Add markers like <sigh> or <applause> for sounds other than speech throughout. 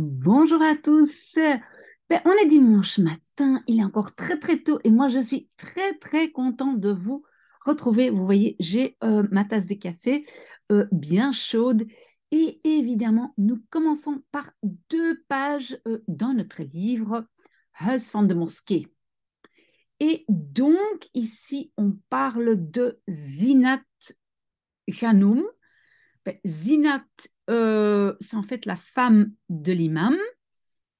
Bonjour à tous. Ben, on est dimanche matin, il est encore très très tôt et moi je suis très très contente de vous retrouver. Vous voyez, j'ai euh, ma tasse de café euh, bien chaude et évidemment nous commençons par deux pages euh, dans notre livre House van de Mosquée. Et donc ici on parle de Zinat Khanoum ben, Zinat, euh, c'est en fait la femme de l'imam,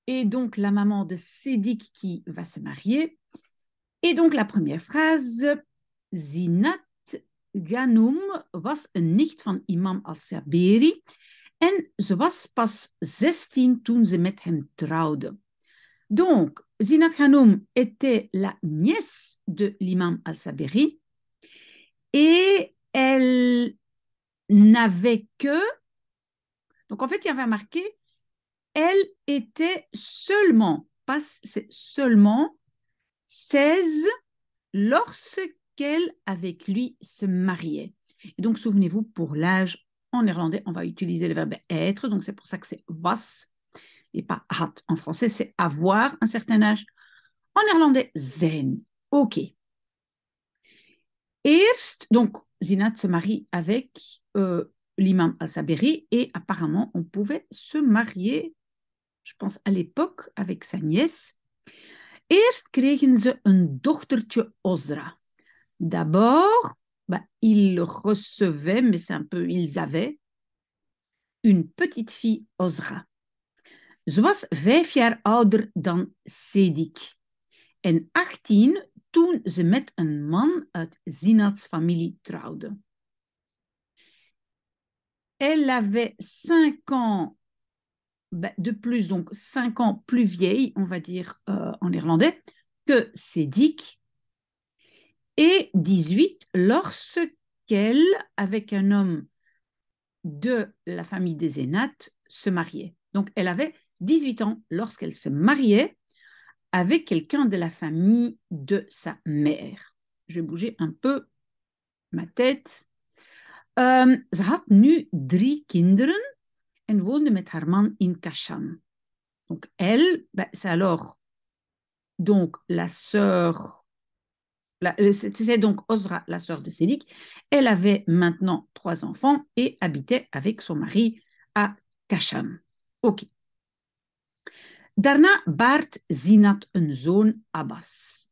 et donc la maman de Sédic qui va se marier. Et donc la première phrase, Zinat Ganum was een nicht van imam al-Saberi, en ze was pas 16 toen ze met hem trouwde. Donc, Zinat Ghanoum était la nièce de l'imam al-Saberi, et elle n'avait que... Donc en fait, il y avait marqué, elle était seulement, pas seulement 16 lorsqu'elle avec lui se mariait. Et donc souvenez-vous, pour l'âge en néerlandais, on va utiliser le verbe être, donc c'est pour ça que c'est was et pas hat. En français, c'est avoir un certain âge. En néerlandais, zen. OK. Eerst, donc Zinat se marie avec euh, l'imam al-Saberi, et apparemment on pouvait se marier, je pense à l'époque, avec sa nièce. Eerst kregen ze een dochtertje Ozra. D'abord, bah, ils recevaient, mais c'est un peu, ils avaient une petite fille Ozra. Ze was vijf jaar ouder dan Sedik en 18 toen ze met een man uit Zinats familie trouwde. Elle avait 5 ans ben, de plus, donc 5 ans plus vieille, on va dire euh, en irlandais, que Sédic, et 18 lorsqu'elle, avec un homme de la famille des Zénates se mariait. Donc elle avait 18 ans lorsqu'elle se mariait avec quelqu'un de la famille de sa mère. Je vais bouger un peu ma tête. Um, ze had nu drie kinderen en woonde met haar man in Kashan. Donc elle, bah, c'est alors donc la sœur, euh, c'était donc Ozra, la sœur de Sélik. Elle avait maintenant trois enfants et habitait avec son mari à Kashan. Ok. Darna Bart Zinat un zoon Abbas.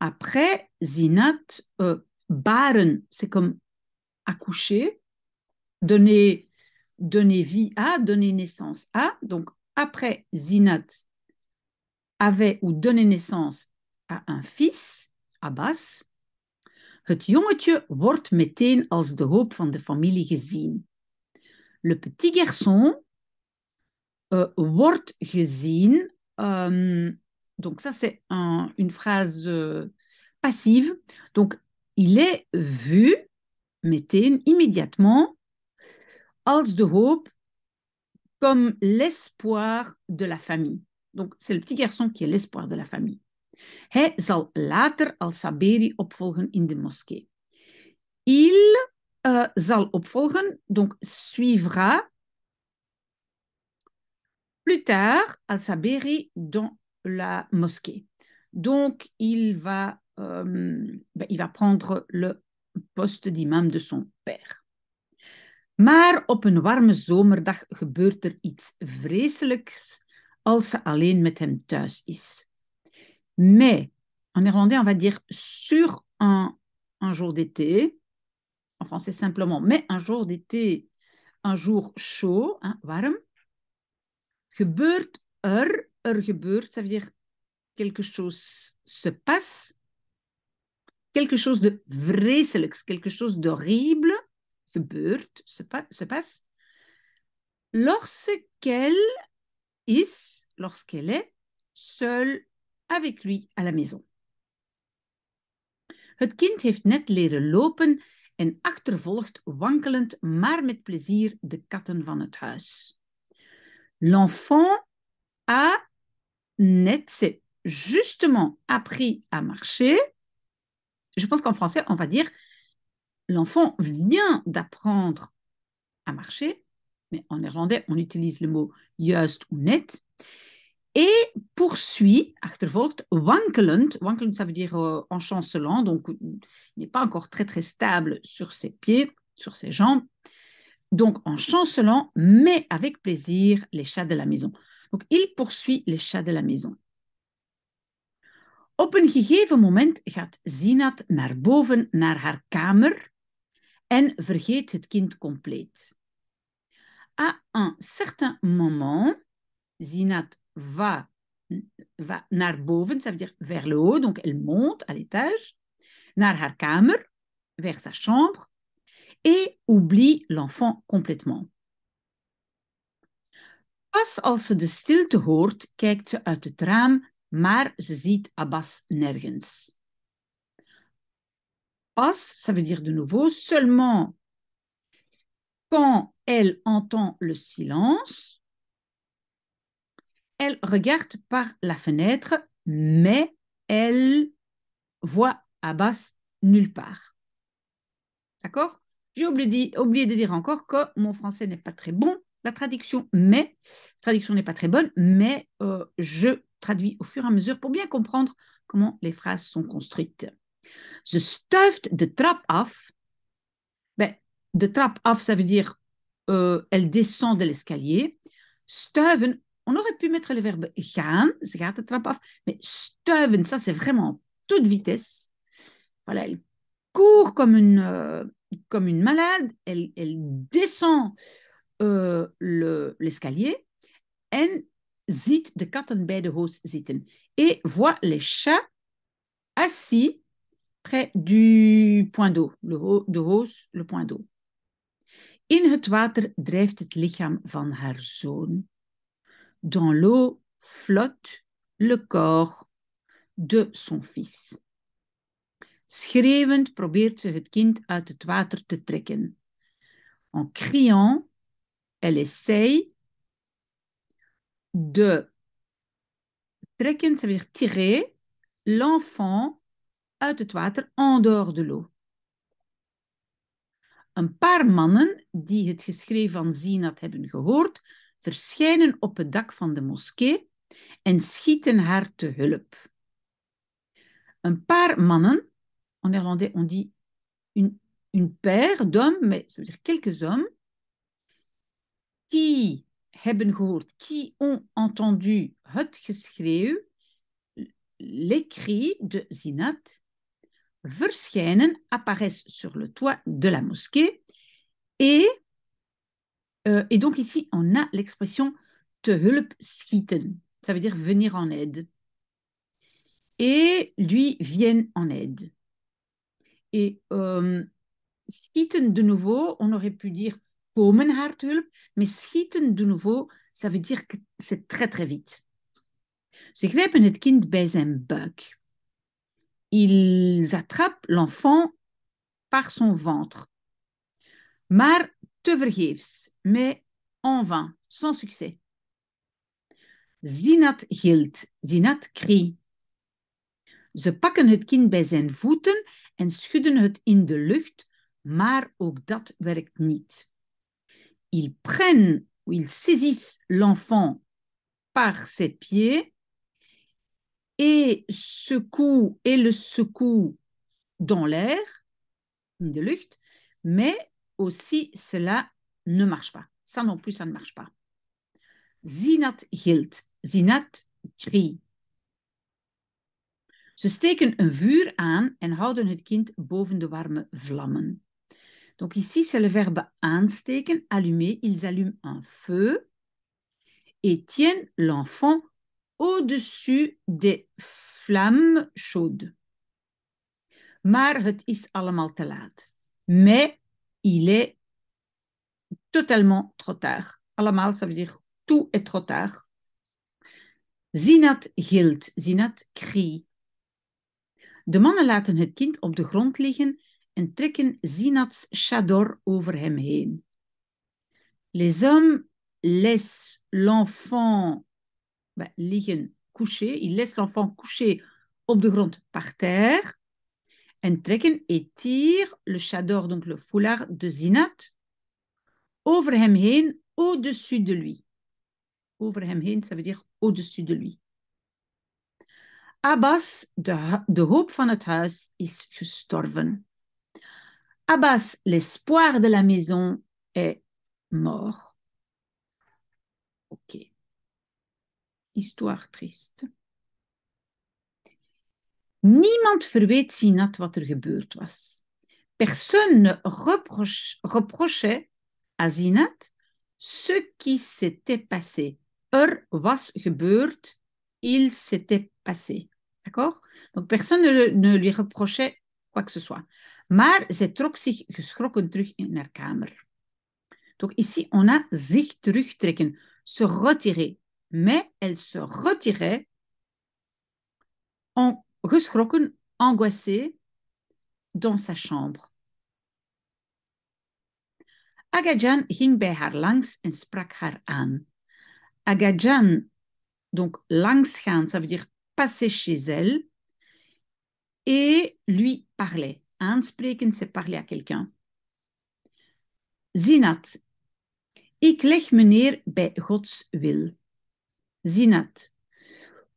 Après, Zinat, euh, baren, c'est comme accoucher, donner, donner vie à, donner naissance à. Donc après, Zinat avait ou donné naissance à un fils, Abbas. Le petit garçon euh, wordt gezien. Ehm, donc ça, c'est une phrase euh, passive. Donc, il est vu mettez immédiatement als de hoop comme l'espoir de la famille. Donc, c'est le petit garçon qui est l'espoir de la famille. Hij zal later al Saberi opvolgen in de moskee. Il euh, zal opvolgen, donc suivra plus tard als Saberi dans la mosquée. Donc, il va, euh, ben, il va prendre le poste d'imam dus de son père. Maar op een warme zomerdag gebeurt er iets vreselijks als ze alleen met hem thuis is. Mais, en Irlandais, on va dire sur un, un jour d'été, en français simplement, mais un jour d'été, un jour chaud, hein, warm, gebeurt er, er gebeurt, ça veut dire quelque chose se passe, quelque chose de vrai, quelque chose d'horrible gebeurt, se, se passe, lorsqu'elle est seule avec lui à la maison. Het kind heeft net leren lopen en achtervolgt wankelend, maar met plezier, de katten van het huis. L'enfant a net, c'est justement appris à marcher je pense qu'en français, on va dire l'enfant vient d'apprendre à marcher, mais en néerlandais, on utilise le mot just » ou net, et poursuit, achtervolgt, wankelend. Wankelend, ça veut dire euh, en chancelant, donc il n'est pas encore très très stable sur ses pieds, sur ses jambes. Donc en chancelant, mais avec plaisir, les chats de la maison. Donc il poursuit les chats de la maison. Op een gegeven moment gaat Zinat naar boven naar haar kamer en vergeet het kind compleet. À un certain moment, Zinat va, va naar boven, ça veut dire vers le haut, donc elle monte à l'étage, naar haar kamer, vers sa chambre, et oublie l'enfant complètement. Pas als ze de stilte hoort, kijkt ze uit het raam Mar ze ziet Abbas nergens. Pas, ça veut dire de nouveau seulement quand elle entend le silence, elle regarde par la fenêtre, mais elle voit Abbas nulle part. D'accord J'ai oublié, de dire encore que mon français n'est pas très bon, la traduction, mais, traduction n'est pas très bonne, mais euh, je traduit au fur et à mesure pour bien comprendre comment les phrases sont construites. Je stuffed de trap off ».« Ben, de trap off », ça veut dire euh, elle descend de l'escalier. Stuven, on aurait pu mettre le verbe gaan, ze gaat de trap off », mais stuiven, ça c'est vraiment toute vitesse. Voilà, elle court comme une, euh, comme une malade, elle, descend euh, l'escalier ziet de katten bij de hoos zitten et voit les chats assis près du point d'eau, de hoos, le point d'eau. In het water drijft het lichaam van haar zoon. Dans l'eau flotte le corps de son fils. Schreeuwend probeert ze het kind uit het water te trekken. En criant, elle essaye de trekken, ça veut dire tirer l'enfant uit het water en dehors de l'eau. Een paar mannen die het geschreeuw van Zinat hebben gehoord, verschijnen op het dak van de moskee en schieten haar te hulp. Een paar mannen, en Nederlands on dit une, une paire d'hommes, mais ça veut dire quelques hommes, qui qui ont entendu het l'écrit de Zinat, verschijnen, apparaissent sur le toit de la mosquée. Et, euh, et donc ici, on a l'expression te hulp schieten, ça veut dire venir en aide. Et lui viennent en aide. Et euh, schieten, de nouveau, on aurait pu dire voor mijn harthulp, schieten de nouveau, ça veut dire que c'est très très vite. Ze grijpen het kind bij zijn buik. Ils attrapent l'enfant par son ventre. Maar tevergeefs, mais en vain, sans succès. Zinat gilt, Zinat krie. Ze pakken het kind bij zijn voeten en schudden het in de lucht, maar ook dat werkt niet. ils prennent ou ils saisissent l'enfant par ses pieds et secouent et le secouent dans l'air, de lucht, mais aussi cela ne marche pas. Ça non plus, ça ne marche pas. Zinat gilt. zinat tri. Ze steken een vuur aan en houden het kind boven de warme vlammen. Donc ici, c'est le verbe aansteken, allumer. Ils allument un feu et tiennent l'enfant au-dessus des flammes chaudes. Maar het is allemaal te laat. Mais il est totalement trop tard. Allemaal, ça veut dire tout est trop tard. Zinat gilt, Zinat crie. De mannen laten het kind op de grond liggen en trekken Zinats Chador over hem heen. Les hommes laissent l'enfant ben, liggen coucher, ils laissent l'enfant coucher op de grond par terre en trekken et tirent le Chador, donc le foulard de Zinat, over hem heen, au-dessus de lui. Over hem heen, ça veut dire au-dessus de lui. Abbas, de, de hoop van het huis, is gestorven. Abbas, l'espoir de la maison, est mort. Ok. Histoire triste. Niemand verweet Sinat wat er gebeurd was. Personne ne reprochait à Zinat ce qui s'était passé. Er was gebeurd, il s'était passé. D'accord Donc personne ne lui reprochait quoi que ce soit. Maar zij trok zich geschrokken terug in haar kamer. Donc ici, on a zich terugtrekken, se retirer. Mais elle se retirait, en, geschrokken, angoissée, dans sa chambre. Agajan ging bij haar langs en sprak haar aan. Agajan, donc langs gaan, ça veut dire passer chez elle, et lui parlait aanspreken, c'est parler à quelqu'un. Zinat. Ik leg me neer bij Gods wil. Zinat.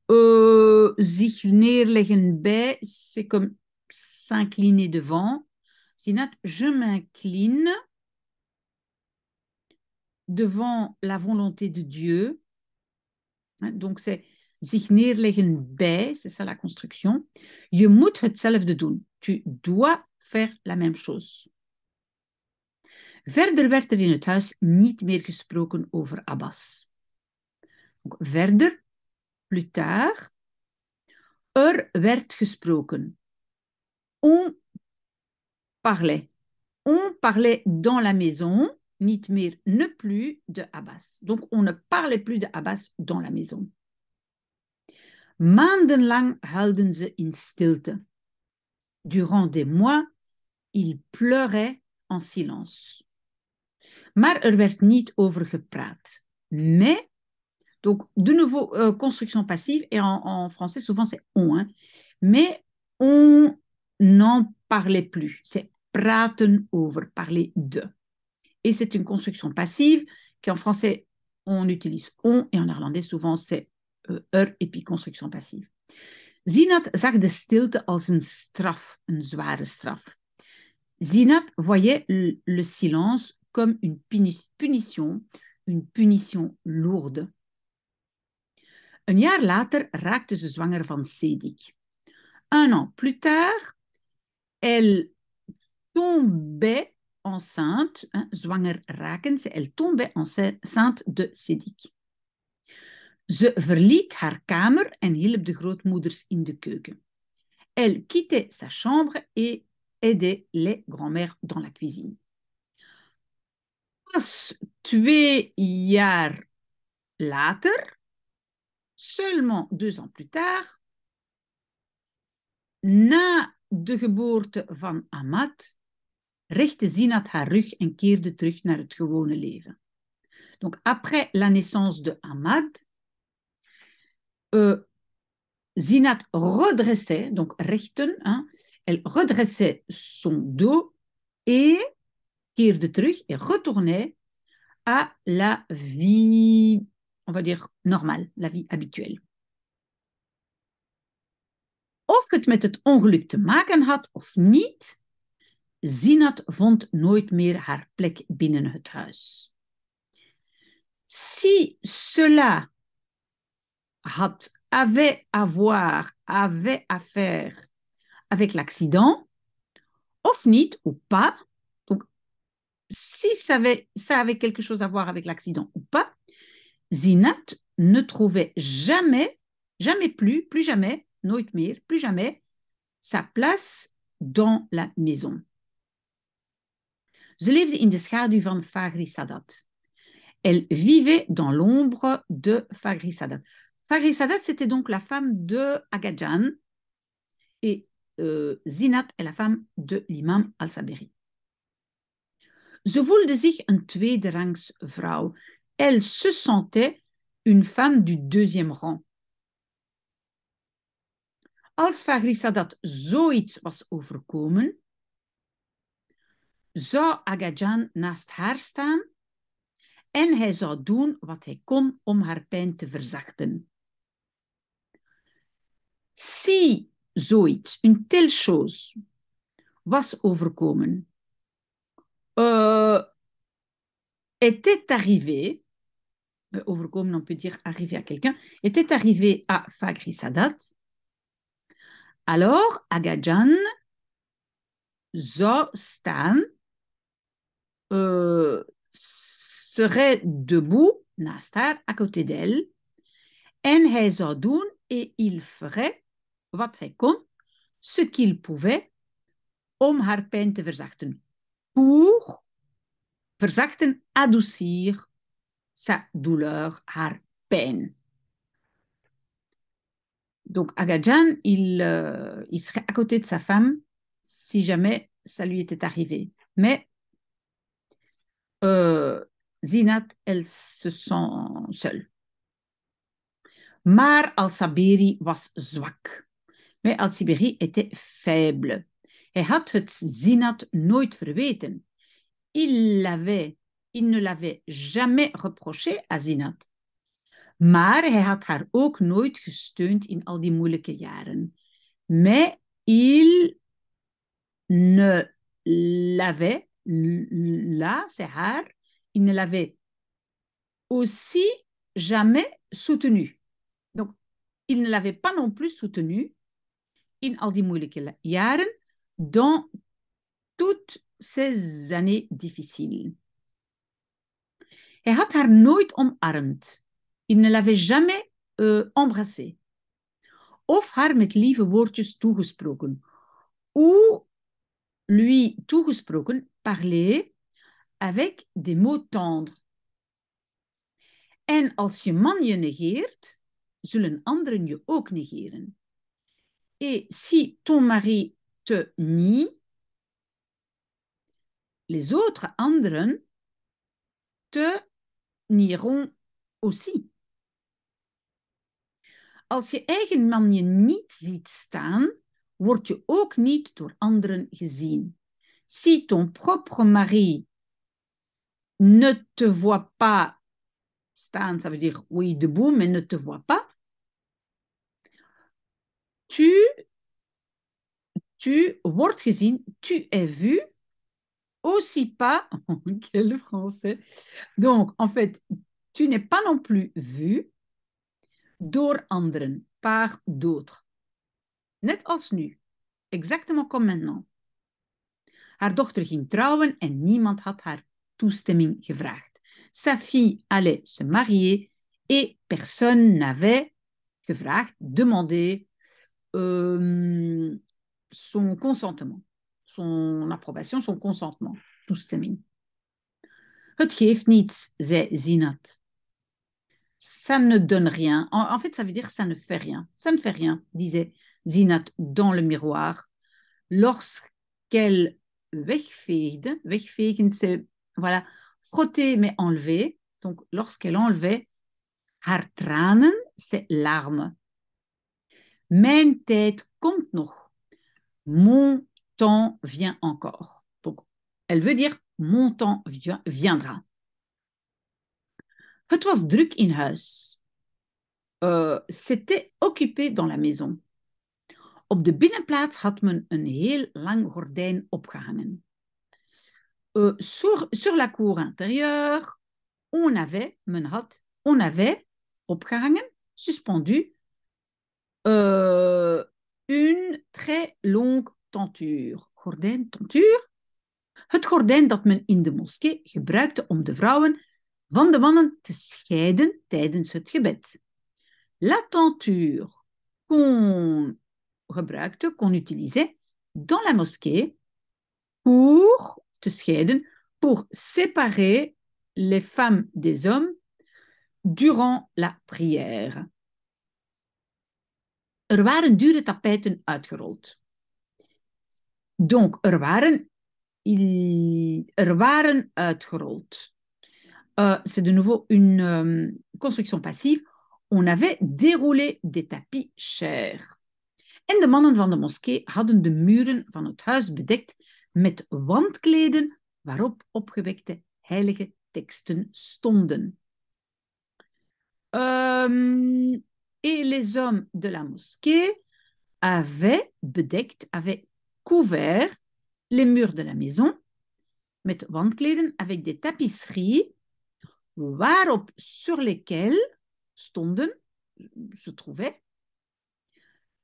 Euh, zich neerleggen bij, c'est comme s'incliner devant. Zinat, je m'incline devant la volonté de Dieu. Hein, donc c'est zich neerleggen bij, c'est ça la construction. Je moet hetzelfde doen. tu dois faire la même chose. Verder werd er in het huis niet meer gesproken over Abbas. Verder, plus tard, er werd gesproken. On parlait. On parlait dans la maison, niet meer, ne plus de Abbas. Donc on ne parlait plus de Abbas dans la maison. Maandenlang huilden ze in stilte. Durant des mois, il pleurait en silence. Maar er werd niet over gepraat. Mais, donc de nouveau, euh, construction passive, et en, français, souvent c'est on, hein. mais on n'en parlait plus. C'est praten over, parler de. Et c'est une construction passive qui en français, on utilise on, et en néerlandais, souvent c'est euh, er et puis construction passive. Zinat zag de stilte als een straf, een zware straf. Zinat voyait le silence comme une punition, une punition lourde. Een jaar later raakte ze zwanger van Sedik. Un an plus tard, elle tombait enceinte, hein, zwanger rakend, elle tombait enceinte de Sedik. Ze verliet haar kamer en hielp de grootmoeders in de keuken. Elle quittait sa chambre et aidait les grand-mères dans la cuisine. Pas twee jaar later, seulement deux ans plus tard, na de geboorte van Ahmad, richtte Zinat haar rug en keerde terug naar het gewone leven. Donc, après la naissance de Ahmad, Euh, Zinat redressait, donc richten, hein, elle redressait son dos et tire terug et retournait à la vie, on va dire, normale, la vie habituelle. Of het met het ongeluk te maken had of niet, Zinat vond nooit meer haar plek binnen het huis. Si cela avait à voir, avait à faire avec l'accident, ofnit ou pas, donc si ça avait, ça avait quelque chose à voir avec l'accident ou pas, Zinat ne trouvait jamais, jamais plus, plus jamais, Noitmir, plus jamais, sa place dans la maison. Ze lived in the shadow van Fagri Elle vivait dans l'ombre de Fagri Sadat. Farisadat, c'était donc la femme de Agajan et euh, Zinat est la femme de l'imam al-Saberi. Ze voelde zich een rangs vrouw. Elle se sentait une femme du deuxième rang. Als Fahrisadat zoiets was overkomen, zou Agajan naast haar staan en hij zou doen wat hij kon om haar pijn te verzachten. Si zoiets, une telle chose, was overkomen, était eh, arrivé, eh, overkomen on peut dire arrivé à quelqu'un, était arrivé à Fagri alors Agajan Zostan euh, serait debout, Nastar, à côté d'elle, en et il ferait ce qu'il pouvait, om haar pijn te verzachten. Pour verzachten, adoucir sa douleur, haar peine. Donc Agajan, il, euh, il serait à côté de sa femme si jamais ça lui était arrivé. Mais euh, Zinat, elle se sent seule. Mais al-Sabiri was zwak bij Alcibirie était faible. Hij had het zinat nooit verweten. Il, il ne l'avait jamais reproché à Zinat. Maar hij had haar ook nooit gesteund in al die moeilijke jaren. Mais il ne l'avait, là, c'est haar, il ne l'avait aussi jamais soutenu. Donc, il ne l'avait pas non plus soutenu in al die moeilijke jaren, dans toutes ces années difficiles. Hij had haar nooit omarmd. Il ne l'avait jamais euh, embrassée. Of haar met lieve woordjes toegesproken. Ou lui toegesproken, parler, avec des mots tendres. En als je man je negeert, zullen anderen je ook negeren. Et si ton mari te nie, les autres andren te nieront aussi. Als je eigen man je niet ziet staan, word je ook niet door anderen gezien. Si ton propre mari ne te voit pas staan, ça veut dire oui debout, mais ne te voit pas, Tu, tu wordt gezien, tu es vu, aussi pas, <laughs> quel français. Donc, en fait, tu n'es pas non plus vu door anderen, par d'autres. Net als nu, exactement comme maintenant. Haar dochter ging trouwen en niemand had haar toestemming gevraagd. Sa fille allait se marier et personne n'avait gevraagd, demandé, Euh, son consentement, son approbation, son consentement, tout Het geeft niets, zei Zinat. Ça ne donne rien. En, fait, ça veut dire ça ne fait rien. Ça ne fait rien, disait Zinat dans le miroir. Lorsqu'elle wegveegde, c'est voilà, frotter mais enlever. Donc, lorsqu'elle enlevait, haar c'est larmes. Mijn tijd komt nog. Mon temps vient encore. Donc, elle veut dire mon temps viendra. Het was druk in huis. C'était euh, occupé dans la maison. Op de binnenplaats had men een heel lang gordijn opgehangen. Euh, sur, sur, la cour intérieure, on avait, men had, on avait opgehangen, suspendu, euh, een très longue tenture. Gordijn, tenture. Het gordijn dat men in de moskee gebruikte om de vrouwen van de mannen te scheiden tijdens het gebed. La tenture qu'on gebruikte, qu'on utilisait dans la mosquée pour te scheiden, pour séparer les femmes des hommes durant la prière. Er waren dure tapijten uitgerold. Donc, er waren, er waren uitgerold. Eh, c'est de nouveau une euh, construction passive. On avait déroulé des tapis chers. En de mannen van de moskee hadden de muren van het huis bedekt met wandkleden waarop opgewekte heilige teksten stonden. Um, et les hommes de la mosquée avaient bedeckt, avaient couvert les murs de la maison met wandkleden avec des tapisseries sur lesquelles se trouvaient,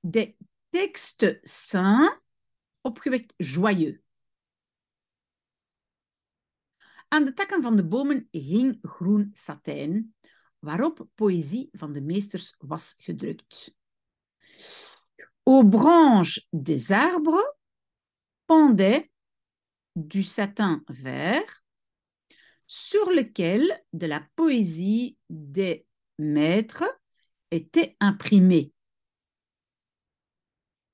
des textes saints opgewekt joyeux. Aan de takken van de bomen hing groen satin waarop branche van de was Aux branches des arbres pendait du satin vert sur lequel de la poésie des maîtres était imprimée.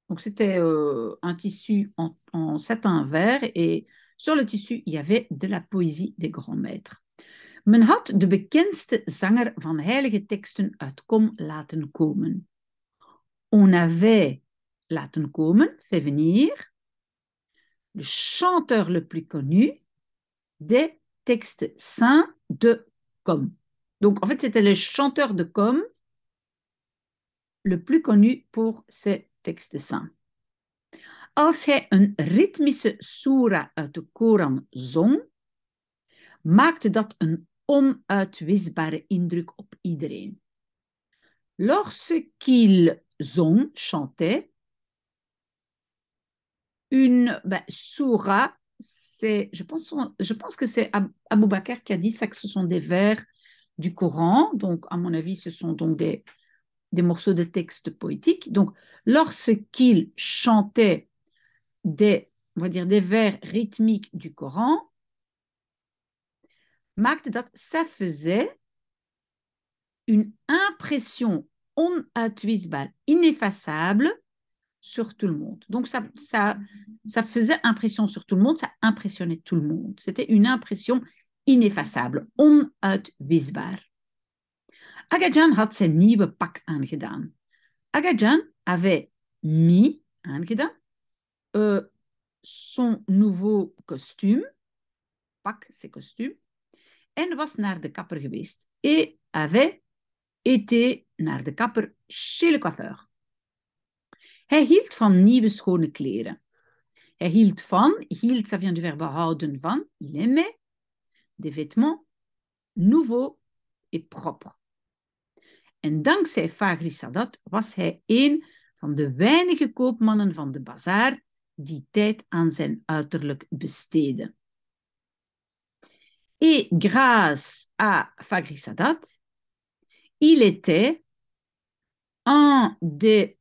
Donc c'était euh, un tissu en satin vert et sur le tissu il y avait de la poésie des grands maîtres. Men had de bekendste zanger van heilige teksten uit Kom laten komen. On avait laten komen, fait venir, le chanteur le plus connu des textes saints de Com. Donc en fait, c'était le chanteur de Com le plus connu pour ses textes saints. Als hij een ritmische soera uit de Koran zong, maakte dat een onuitwisbare Lorsqu'il chantait, une ben, soura, c'est, je pense, que c'est Abou Bakr qui a dit ça, que ce sont des vers du Coran, donc à mon avis, ce sont donc des, des morceaux de texte poétique. Donc, lorsqu'il chantait des, on va dire, des vers rythmiques du Coran, maakte ça faisait une impression onatwisbal, ineffaçable sur tout le monde. Donc ça, ça, ça faisait impression sur tout le monde, ça impressionnait tout le monde. C'était une impression ineffaçable, onuitwisbaar. Agajan had zijn nieuwe pak Agajan avait mis, euh, son nouveau costume, pak, ses costumes, en was naar de kapper geweest. Et avait été naar de kapper chez le coiffeur. Hij hield van nieuwe schone kleren. Hij hield van, hield, ça vient du verbe houden van, il aimait, des vêtements nouveaux et propres. En dankzij Fagri Sadat was hij een van de weinige koopmannen van de bazaar die tijd aan zijn uiterlijk besteedde. Et grâce à Fagrisadat, il était un des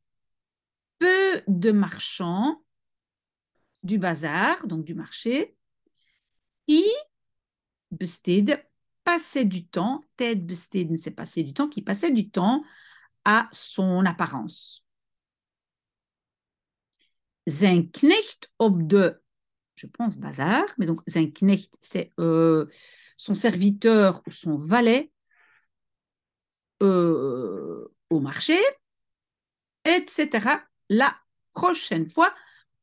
peu de marchands du bazar, donc du marché, qui Busted passait du temps, Ted ne s'est passé du temps, qui passait du temps à son apparence. de je pense, bazar, mais donc sein c'est euh, son serviteur ou son valet euh, au marché, etc. La prochaine fois,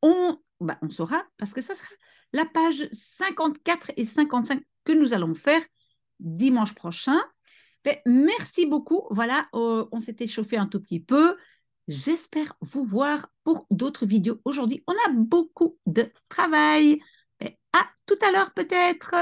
on, bah, on saura, parce que ça sera la page 54 et 55 que nous allons faire dimanche prochain. Ben, merci beaucoup. Voilà, euh, on s'est échauffé un tout petit peu. J'espère vous voir pour d'autres vidéos aujourd'hui. On a beaucoup de travail. Mais à tout à l'heure peut-être.